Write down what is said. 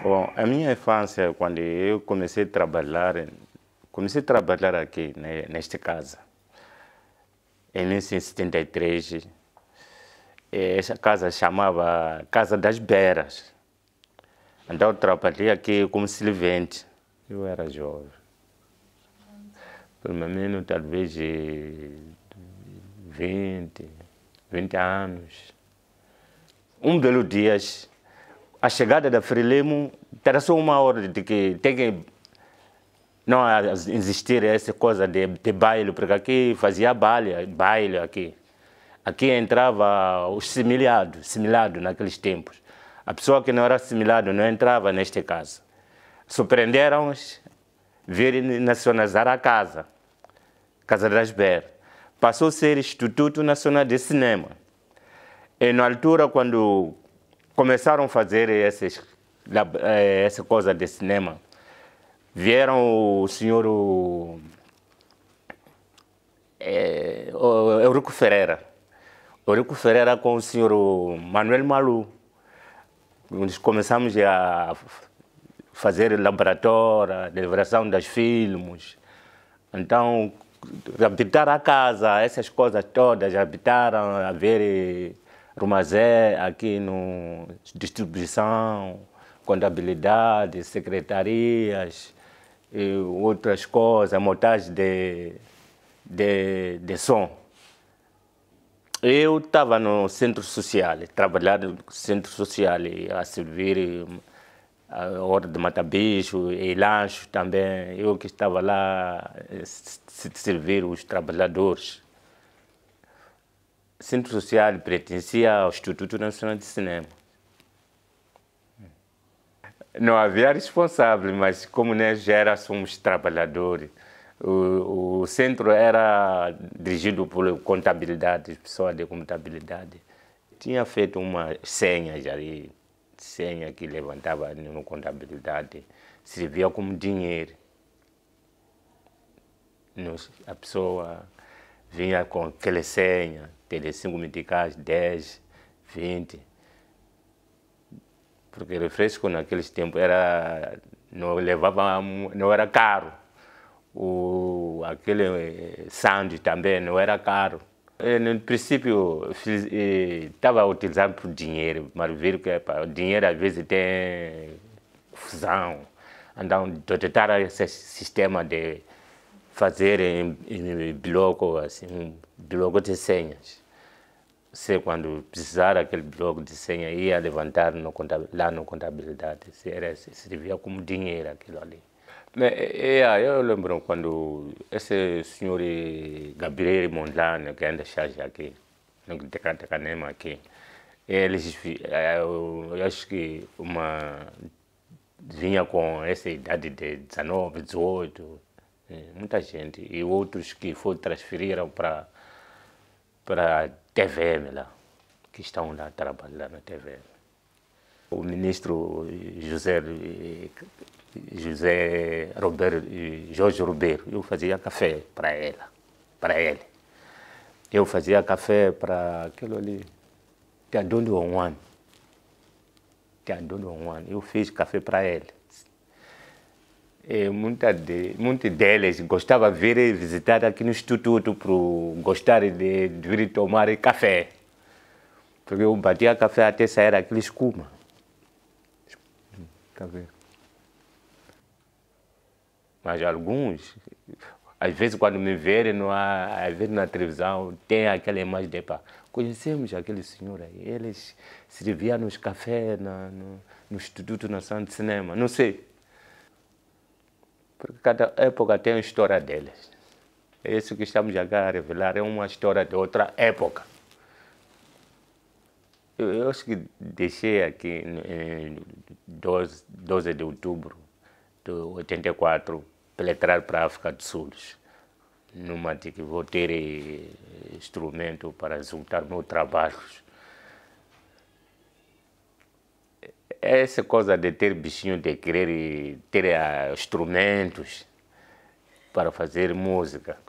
Bom, a minha infância, quando eu comecei a trabalhar, comecei a trabalhar aqui, né, nesta casa, em 1973. Eh, essa casa chamava Casa das Beras. Então eu trabalhei aqui como silvente. Eu era jovem. Pelo menos talvez 20, 20 anos. Um belo dias a chegada da Frelimo terá só uma ordem de que tem que não existir essa coisa de, de baile, porque aqui fazia baile, baile aqui. Aqui entrava os similados, similado naqueles tempos. A pessoa que não era assimilado não entrava neste caso. Surpreenderam-os, virem nacionalizar a casa, Casa das Ber Passou a ser Instituto Nacional de Cinema. E na altura, quando começaram a fazer essas é, essa coisa de cinema. Vieram o senhor é, Eurico Ferreira. Eurico Ferreira com o senhor Manuel Malu. Nós começamos a fazer laboratório, deliberação dos filmes. Então, habitar a casa, essas coisas todas, habitaram, a ver Rumazé, aqui no distribuição, contabilidade, secretarias e outras coisas, montagem de, de, de som. Eu estava no centro social, trabalhando no centro social, a servir a hora de matar bicho e lanche também. Eu que estava lá eh, servir os trabalhadores. Centro Social pertencia ao Instituto Nacional de Cinema. Não havia responsável, mas como nós né, já era, somos trabalhadores. O, o, centro era dirigido por contabilidade, pessoal de contabilidade. Tinha feito uma senha já, senha que levantava no contabilidade, servia como dinheiro. a pessoa vinha com aquela senha, de meticais, 10, 20. Porque refresco naqueles tempos era, não levava, não era caro. O, aquele eh, sangue também não era caro. no princípio, estava utilizando por dinheiro, mas viram que o dinheiro às vezes tem confusão. Então, adotar esse sistema de fazer em, em bloco, assim, um bloco de senhas. Se quando precisar aquele bloco de senha, ia levantar no, lá no contabilidade. Se era, se servia como dinheiro aquilo ali. Mas, né, é, é, é eu lembro quando esse senhor Gabriel Mondlane, que ainda é charge aqui, no Tecanema aqui, eles, eu acho que uma vinha com essa idade de 19, 18, é, muita gente. E outros que foram transferiram para para TVM lá, que estão lá trabalhando na TVM. O ministro José, José Roberto, Jorge Ribeiro, eu fazia café para ela, para ele. Eu fazia café para aquilo ali, que é um ano One. Que é dono do Eu fiz café para ele. É, muita de, muitas delas gostava de vir visitar aqui no instituto para gostar de, de vir tomar café. Porque eu batia café até sair aquela escuma. Tá Mas alguns, às vezes quando me verem no, às vezes na televisão, tem aquela imagem de pá. Conhecemos aquele senhor aí, eles serviam nos cafés na, no, no Instituto Nacional de Cinema, não sei. Porque cada época tem a história deles. É isso que estamos agora a revelar é uma história de outra época. Eu, eu acho que deixei aqui em 12, 12 de outubro de 84 para entrar para a África do Sul. Numa de que vou ter eh, instrumento para exultar meus trabalhos. É essa coisa de ter bichinho, de querer ter ah, instrumentos para fazer música.